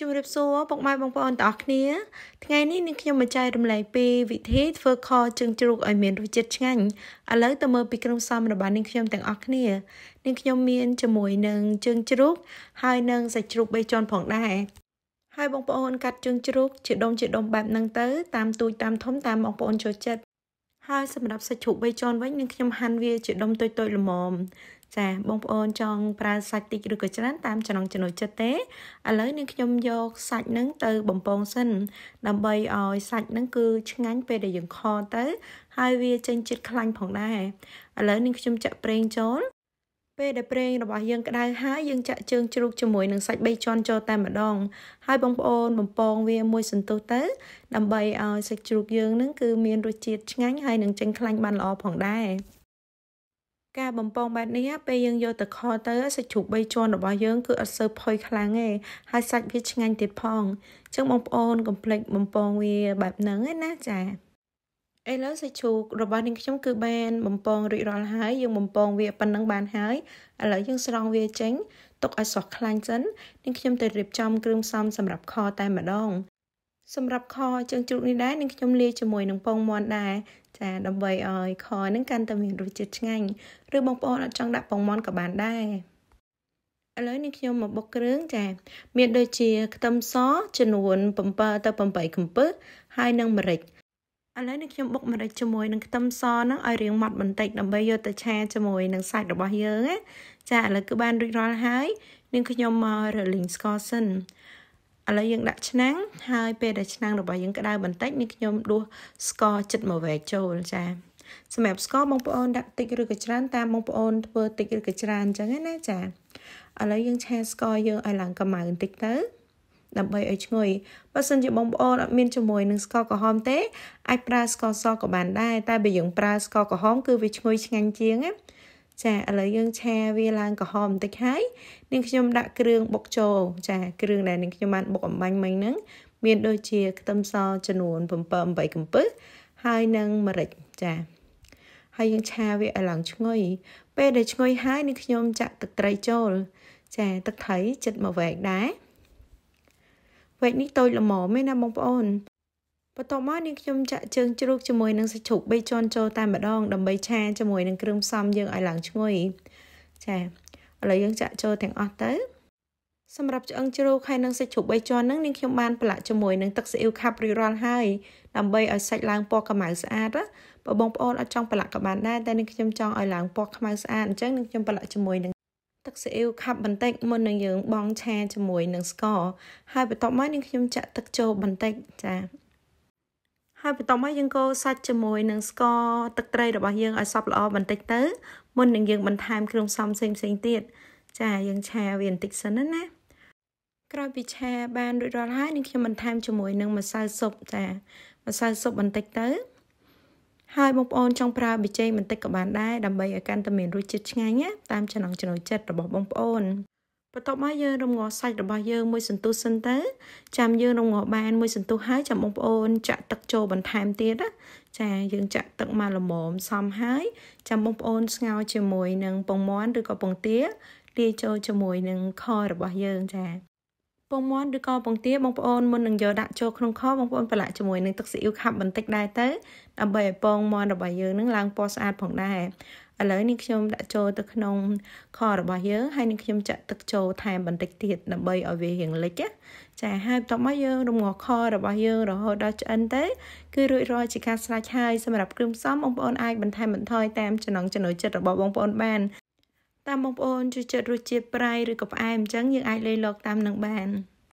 ជម្រាបសួរពុកម៉ែបងប្អូនទាំងអស់គ្នាថ្ងៃនេះនឹងខ្ញុំមកចែករំលែកពីវិធីធ្វើខជើងជ្រូកឲ្យមានរសជាតិឆ្ងាញ់ឥឡូវទៅមើលពីគ្រឿងផ្សំរបស់នាងខ្ញុំទាំងអស់គ្នានាងខ្ញុំមានជាមួយនឹងជើងជ្រូកហើយនឹងសាច់ជ្រូកបីជាន់ផងដែរហើយបងប្អូនកាត់ជើងជ្រូកជាដុំជាដុំបែបហ្នឹងទៅ តាមទូចតាមធំតាមបងប្អូនចូលចិត្តហើយសម្រាប់សាច់ជ្រូកបីជាន់វិញនឹងខ្ញុំហាន់វាជាដុំតូចៗល្មមចាបងប្អូនចង់ប្រើសាច់តិចឬក៏ច្រើនតាមចំណង់ចំណូលចិត្តទេឥឡូវនឹងខ្ញុំយកសាច់នឹងទៅបំពងសិន ដើម្បីឲ្យសាច់នឹងគឺឆ្ងាញ់ពេលដែលយើងខទៅ ហើយវាចេញជាតិខ្លាញ់ផងដែរឥឡូវនឹងខ្ញុំចាក់ប្រេងចូលពេលដែលប្រេងរបស់យើងក្តៅហើយយើងចាក់ជើងជ្រូកជាមួយនឹងសាច់បីជាន់ចូលតែម្ដង ហើយបងប្អូនបំពងវាមួយសន្ទុះទៅដើម្បីឲ្យសាច់ជ្រូកយើងនឹងគឺមានរសជាតិឆ្ងាញ់ហើយនឹងចេញខ្លាញ់បានល្អផងដែរការបំពងបែបនេះពេលយើងយកទៅខទៅសាច់ជ្រូកបីជាន់របស់យើង គឺអត់សូវផុយខ្លាំងទេហើយសាច់វាឆ្ងាញ់ទៀតផងអញ្ចឹងបងប្អូនកុំភ្លេចបំពងវាបែបហ្នឹងឯណាចា៎ឥឡូវសាច់ជ្រូករបស់នាងខ្ញុំគឺបានបំពងរួចរាល់ហើយយើងបំពងវាប៉ុណ្ណឹងបានហើយឥឡូវយើងស្រង់វាចេញទុកឲ្យស្រស់ខ្លាញ់សិននាងខ្ញុំទៅរៀបចំគ្រឿងផ្សំសម្រាប់ខតែម្ដងសម្រាប់ខជើងជ្រូកនេះដែរនាងខ្ញុំលាយជាមួយនឹងពងមាន់ដែរចាដើម្បីឲ្យខនឹងកាន់តែមានរសជាតិឆ្ងាញ់ឬបងប្អូនអត់ចង់ដាក់ពងមាន់ក៏បានដែរឥឡូវនេះខ្ញុំមកបុកគ្រឿងចា មាន ដូចជាខ្ទឹមសចំនួន7ទៅ8កំពឹសហើយនិងម្រេចឥឡូវនេះខ្ញុំបុកម្រេចជាមួយនឹងខ្ទឹមសហ្នឹងឲ្យរាងម៉ត់បន្តិចដើម្បីយកទៅឆាជាមួយនឹងសាច់របស់យើងណាចាឥឡូវគឺបានរួចរាល់ហើយ នាងខ្ញុំមករលីងស្ករសិនឥឡូវយើងដាក់ឆ្នាំងហើយពេលដែលឆ្នាំងរបស់យើងក្តៅបន្តិចនាងខ្ញុំដួសស្ករចិត្តមួយវែកចូលចាសម្រាប់ស្ករបងប្អូនដាក់តិចឬក៏ច្រើនតាមបងប្អូនធ្វើតិចឬក៏ច្រើនអញ្ចឹងណាចាឥឡូវយើងឆាស្ករយើងឲ្យឡើងកម្ដៅបន្តិចទៅដើម្បីឲ្យឈ្ងុយបើសិនជាបងប្អូនអត់មានជាមួយនឹងស្ករក្រហមទេអាចប្រើស្ករសក៏បានដែរតែបើយើងប្រើស្ករក្រហមគឺវាឈ្ងុយឆ្ងាញ់ជាងណាចាឥឡូវយើងឆាវាឡើងក្រហមបន្តិចហើយនាងខ្ញុំដាក់គ្រឿងបុកចូលចាគ្រឿងដែលនាងខ្ញុំបានបុកអំបាញ់មិញហ្នឹងមានដូចជាខ្ទឹមសចំនួន7 8កំពឹសហើយនឹងម្រេចចាហើយយើងឆាវាឲ្យឡើងឈ្ងុយពេលដែលឈ្ងុយហើយនាងខ្ញុំចាក់ទឹកត្រីចូលចាទឹកត្រីចិត្តមួយវែកដែរវែកនេះតូចល្មមទេណាបងប្អូនបន្ទាប់មកនាងខ្ញុំចាក់ជើង ជ្រូកជាមួយនឹងសាច់ជ្រូក3ជាន់ចូលតែម្ដងដើម្បីឆាជាមួយនឹងគ្រឿងផ្សំយើងឲ្យឡើងឈ្ងុយចាឥឡូវយើងចាក់ចូលទាំងអស់ទៅ សម្រាប់ឆ្អឹងជ្រូកហើយនឹងសាច់ជ្រូក3ជាន់ហ្នឹងនាងខ្ញុំបានប្រឡាក់ជាមួយនឹងទឹកស៊ីអ៊ីវខាប់រីរាល់ហើយដើម្បីឲ្យសាច់ឡើងពណ៌ខ្មៅស្អាតបើបងប្អូនអត់ចង់ប្រឡាក់ក៏បានដែរតែនាងខ្ញុំចង់ឲ្យឡើងពណ៌ខ្មៅស្អាតអញ្ចឹងនាងខ្ញុំប្រឡាក់ជាមួយនឹងទឹកស៊ីអ៊ីវខាប់បន្តិចមុននឹងយើងបង់ឆាជាមួយនឹងស្ករហើយបន្ទាប់មកនឹងខ្ញុំចាក់ទឹកចូលបន្តិចចាហើយបន្ទាប់មកយើងកូរសាច់ជាមួយនឹងស្ករទឹកត្រីរបស់យើងឲ្យសព្វល្អបន្តិចទៅមុននឹងយើងបន្ថែមគ្រឿងផ្សំផ្សេងផ្សេងទៀតចាយើងឆាវាបន្តិចសិនណាក្រោយពីឆាបានរួចរាល់ហើយនឹងខ្ញុំបន្ថែមជាមួយនឹងម្សៅស៊ុបចា ម្សៅស៊ុបបន្តិចទៅហើយបងប្អូនចង់ប្រើប៊ីចេងបន្តិចក៏បានដែរដើម្បីឲ្យកាន់តែមានរសជាតិឆ្ងាញ់ណាតាមចំណង់ចំណូលចិត្តរបស់បងប្អូនបន្ទាប់មកយើងរំងាស់សាច់របស់យើងមួយសន្ទុះសិនទៅចាំយើងរំងាស់បាន មួយសន្ទុះហើយចាំបងប្អូន ចាក់ទឹកចូលបន្ថែមទៀតណាចាយើងចាក់ទឹកមកល្មមសមហើយចាំបងប្អូន ស្ងោរជាមួយនឹងពងមាន់ឬក៏ពងទាលាយចូលជាមួយនឹងខរបស់យើងចាពងមាន់ឬក៏ពងទាបងប្អូនមុននឹងយកដាក់ចូលក្នុងខបងប្អូនប្រឡាក់ជាមួយនឹងទឹកស៊ីអ៊ីវខាប់បន្តិចដែរទៅដើម្បីឲ្យពងមាន់របស់យើងនឹងឡើងពណ៌ស្អាតផងដែរឥឡូវនេះខ្ញុំដាក់ចូលទៅក្នុងខរបស់យើងហើយនឹងខ្ញុំចាក់ទឹកចូលថែមបន្តិចទៀតដើម្បីឲ្យវារៀងលិចចាហើយបន្ទាប់មកយើងរងាស់ខរបស់យើងរហូតដល់ឆ្អិនទៅគឺរួចរាល់ជាការស្រេចហើយសម្រាប់គ្រឿងផ្សំបងប្អូនអាចបន្ថែមបន្ថយតាមចំណង់ចំណូលចិត្តរបស់បងប្អូនបានតាមបងប្អូនចូលចិត្តរសជាតិប្រៃឬក៏ផ្អែមអញ្ចឹងយើងអាចលៃលកតាមនឹងបាន។